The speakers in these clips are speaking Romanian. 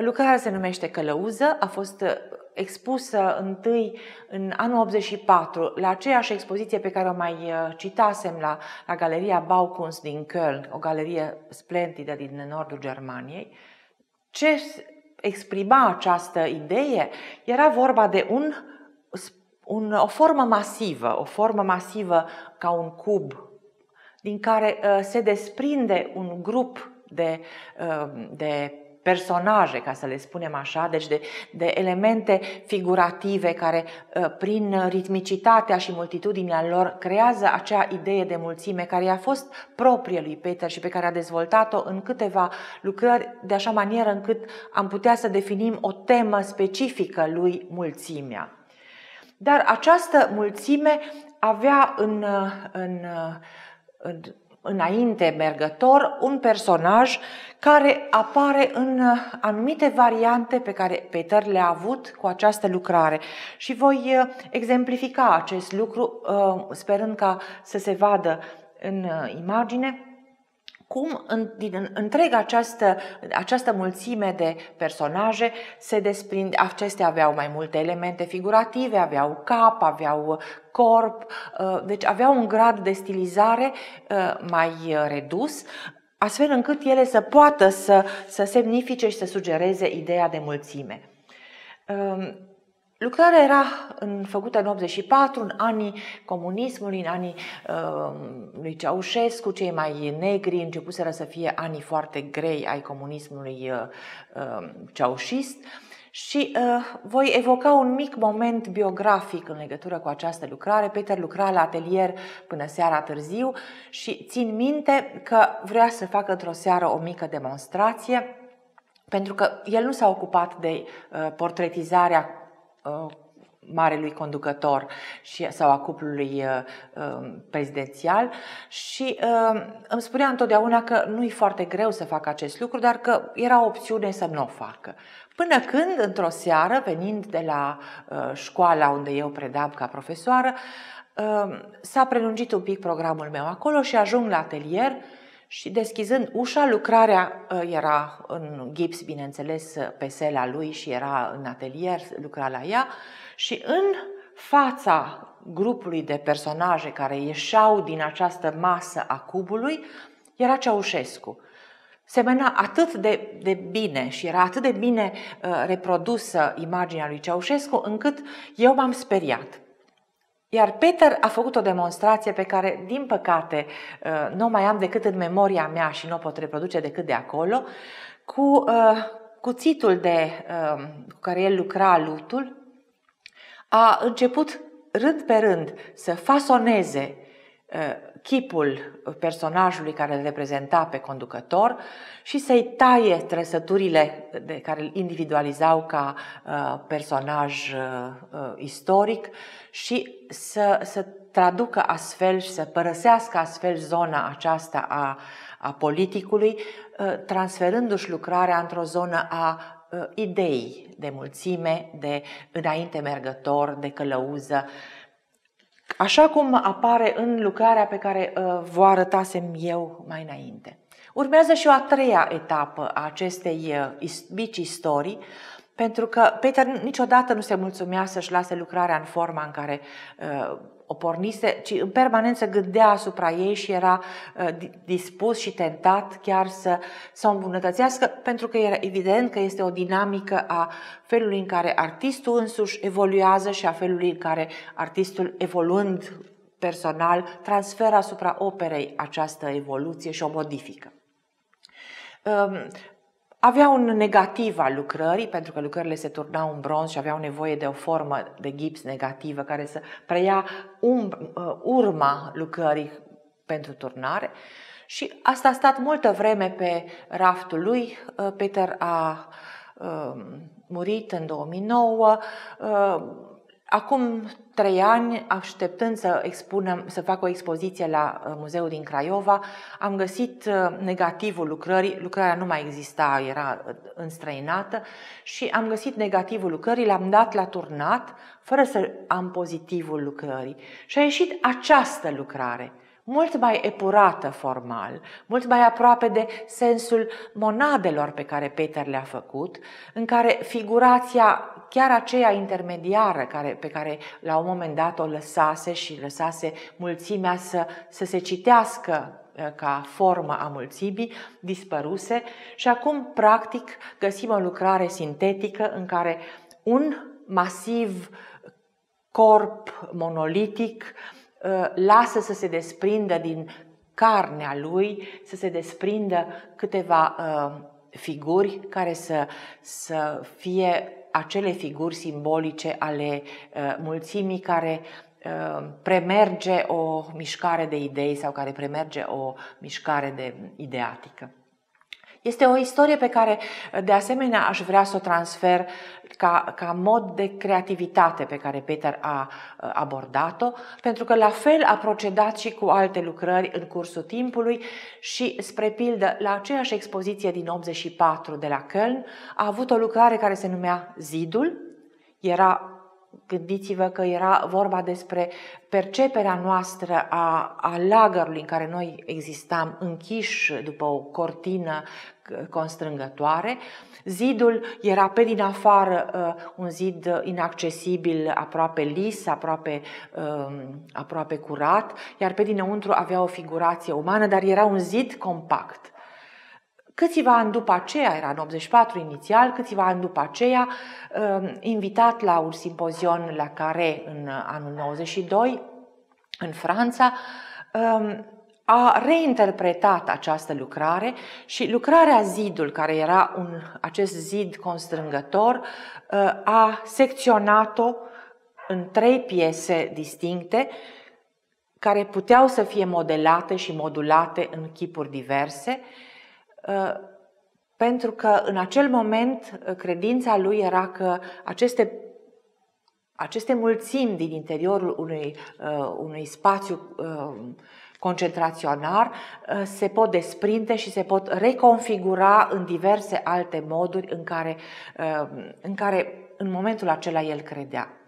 Lucrarea se numește Călăuză, a fost uh, expusă întâi în anul 84 la aceeași expoziție pe care o mai uh, citasem la, la Galeria Baukunst din Köln, o galerie splendidă din nordul Germaniei. Ce exprima această idee era vorba de un, un, o formă masivă, o formă masivă ca un cub, din care uh, se desprinde un grup de, uh, de personaje, ca să le spunem așa, deci de, de elemente figurative care, uh, prin ritmicitatea și multitudinea lor, creează acea idee de mulțime care i-a fost proprie lui Peter și pe care a dezvoltat-o în câteva lucrări de așa manieră încât am putea să definim o temă specifică lui mulțimea. Dar această mulțime avea în, uh, în, uh, în înainte mergător un personaj care apare în uh, anumite variante pe care Peter le-a avut cu această lucrare. Și voi uh, exemplifica acest lucru, uh, sperând ca să se vadă în imagine cum în, din întreg această, această mulțime de personaje se desprind, acestea aveau mai multe elemente figurative, aveau cap, aveau uh, corp, uh, deci aveau un grad de stilizare uh, mai redus, astfel încât ele să poată să, să semnifice și să sugereze ideea de mulțime. Um, Lucrarea era în, făcută în 84, în anii comunismului, în anii uh, lui Ceaușescu, cei mai negri începuseră să fie anii foarte grei ai comunismului uh, uh, ceaușist. Și uh, voi evoca un mic moment biografic în legătură cu această lucrare. Peter lucra la atelier până seara târziu și țin minte că vrea să facă într-o seară o mică demonstrație pentru că el nu s-a ocupat de uh, portretizarea Uh, marelui conducător și, sau a cuplului uh, um, prezidențial și uh, îmi spunea întotdeauna că nu-i foarte greu să facă acest lucru, dar că era o opțiune să nu o facă. Până când, într-o seară, venind de la școala unde eu predam ca profesoară, s-a prelungit un pic programul meu acolo și ajung la atelier și deschizând ușa, lucrarea ă, era în gips, bineînțeles, pe sela lui și era în atelier, lucra la ea și în fața grupului de personaje care ieșeau din această masă a cubului era Ceaușescu. Semena atât de, de bine și era atât de bine ă, reprodusă imaginea lui Ceaușescu încât eu m-am speriat. Iar Peter a făcut o demonstrație pe care, din păcate, uh, nu o mai am decât în memoria mea și nu o pot reproduce decât de acolo, cu uh, cuțitul de, uh, cu care el lucra lutul, a început rând pe rând să fasoneze chipul personajului care îl reprezenta pe conducător și să-i taie trăsăturile de care îl individualizau ca uh, personaj uh, uh, istoric și să, să traducă astfel și să părăsească astfel zona aceasta a, a politicului, transferându-și lucrarea într-o zonă a ideii de mulțime, de înainte mergător, de călăuză Așa cum apare în lucrarea pe care uh, vă arătasem eu mai înainte. Urmează și o a treia etapă a acestei uh, mici istorii, pentru că Peter niciodată nu se mulțumea să-și lase lucrarea în forma în care uh, o pornise, ci în permanență gândea asupra ei și era uh, dispus și tentat chiar să, să o îmbunătățească, pentru că era evident că este o dinamică a felului în care artistul însuși evoluează și a felului în care artistul evoluând personal transferă asupra operei această evoluție și o modifică. Um, avea un negativ al lucrării, pentru că lucrările se turnau în bronz și aveau nevoie de o formă de gips negativă care să preia um, urma lucrării pentru turnare. Și asta a stat multă vreme pe raftul lui. Uh, Peter a uh, murit în 2009. Acum trei ani, așteptând să, expunem, să fac o expoziție la uh, Muzeul din Craiova, am găsit uh, negativul lucrării, lucrarea nu mai exista, era uh, înstrăinată, și am găsit negativul lucrării, l-am dat la turnat, fără să am pozitivul lucrării. Și a ieșit această lucrare, mult mai epurată formal, mult mai aproape de sensul monadelor pe care Peter le-a făcut, în care figurația chiar aceea intermediară care, pe care la un moment dat o lăsase și lăsase mulțimea să, să se citească uh, ca formă a mulțimii, dispăruse și acum, practic, găsim o lucrare sintetică în care un masiv corp monolitic uh, lasă să se desprindă din carnea lui, să se desprindă câteva uh, figuri care să, să fie acele figuri simbolice ale uh, mulțimii care uh, premerge o mișcare de idei sau care premerge o mișcare de ideatică. Este o istorie pe care, de asemenea, aș vrea să o transfer ca, ca mod de creativitate pe care Peter a abordat-o, pentru că la fel a procedat și cu alte lucrări în cursul timpului și, spre pildă, la aceeași expoziție din 84 de la Köln a avut o lucrare care se numea Zidul, era Gândiți-vă că era vorba despre perceperea noastră a, a lagărului în care noi existam, închiși după o cortină constrângătoare. Zidul era pe din afară uh, un zid inaccesibil, aproape lis, aproape, um, aproape curat, iar pe dinăuntru avea o figurație umană, dar era un zid compact. Câțiva ani după aceea, era în 84 inițial, câțiva ani după aceea, um, invitat la un simpozion la care în uh, anul 92, în Franța, um, a reinterpretat această lucrare și lucrarea Zidul, care era un, acest zid constrângător, uh, a secționat-o în trei piese distincte care puteau să fie modelate și modulate în chipuri diverse Uh, pentru că în acel moment uh, credința lui era că aceste aceste mulțimi din interiorul unui, uh, unui spațiu uh, concentraționar uh, se pot desprinde și se pot reconfigura în diverse alte moduri în care, uh, în care în momentul acela el credea.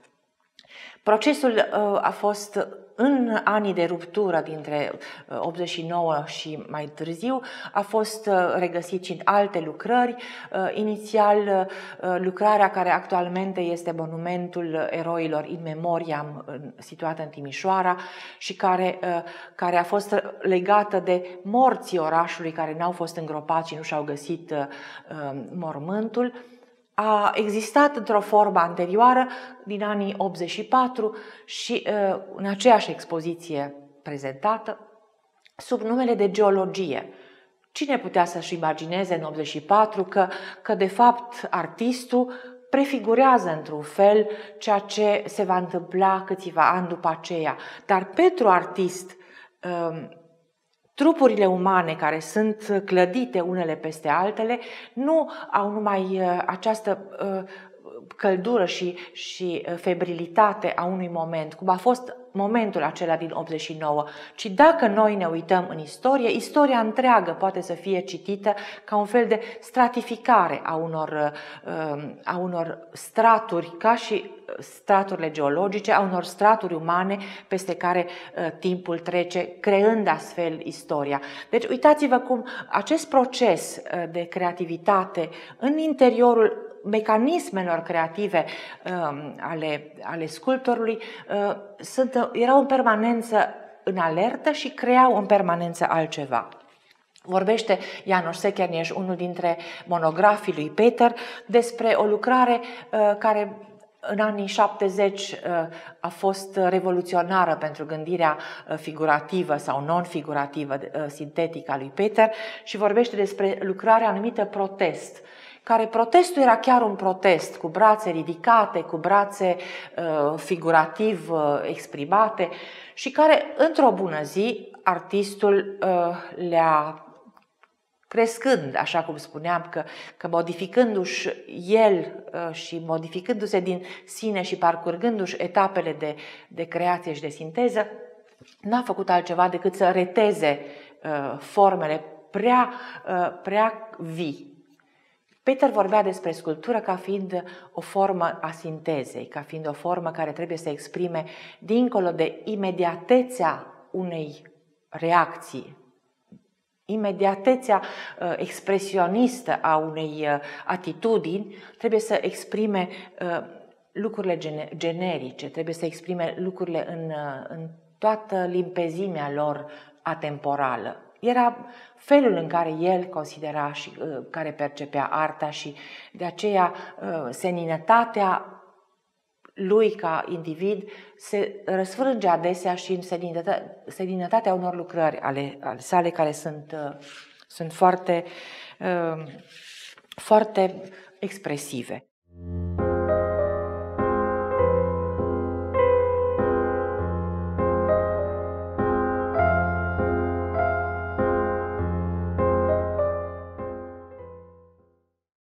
Procesul uh, a fost în anii de ruptură dintre 89 uh, și mai târziu a fost uh, regăsit și în alte lucrări. Inițial, lucrarea care actualmente este monumentul eroilor in memoriam um, situată în Timișoara și care, care a fost legată de morții orașului care n-au fost îngropați și nu și-au găsit um, mormântul a existat într-o formă anterioară din anii 84 și în aceeași expoziție prezentată sub numele de geologie. Cine putea să-și imagineze în 84 că, că de fapt artistul prefigurează într-un fel ceea ce se va întâmpla câțiva ani după aceea. Dar pentru artist, trupurile umane care sunt clădite unele peste altele nu au numai uh, această uh, căldură și, și febrilitate a unui moment, cum a fost momentul acela din 89, ci dacă noi ne uităm în istorie, istoria întreagă poate să fie citită ca un fel de stratificare a unor, a unor straturi, ca și straturile geologice, a unor straturi umane peste care timpul trece, creând astfel istoria. Deci uitați-vă cum acest proces de creativitate în interiorul mecanismelor creative um, ale, ale sculptorului uh, sunt, erau în permanență în alertă și creau în permanență altceva. Vorbește Janos Sechernieș, unul dintre monografii lui Peter, despre o lucrare uh, care în anii 70 uh, a fost revoluționară pentru gândirea figurativă sau non-figurativă, sintetică a lui Peter și vorbește despre lucrarea anumită protest, care protestul era chiar un protest, cu brațe ridicate, cu brațe uh, figurativ uh, exprimate și care, într-o bună zi, artistul uh, le-a crescând, așa cum spuneam, că, că modificându-și el uh, și modificându-se din sine și parcurgându-și etapele de, de creație și de sinteză, n-a făcut altceva decât să reteze uh, formele prea, uh, prea vii, Peter vorbea despre sculptură ca fiind o formă a sintezei, ca fiind o formă care trebuie să exprime dincolo de imediatețea unei reacții, imediatețea uh, expresionistă a unei uh, atitudini, trebuie să exprime uh, lucrurile generice, trebuie să exprime lucrurile în, în toată limpezimea lor atemporală. Era felul în care el considera și uh, care percepea arta și de aceea uh, seninătatea lui ca individ se răsfrânge adesea și în seninătatea unor lucrări ale, ale sale care sunt, uh, sunt foarte, foarte expresive.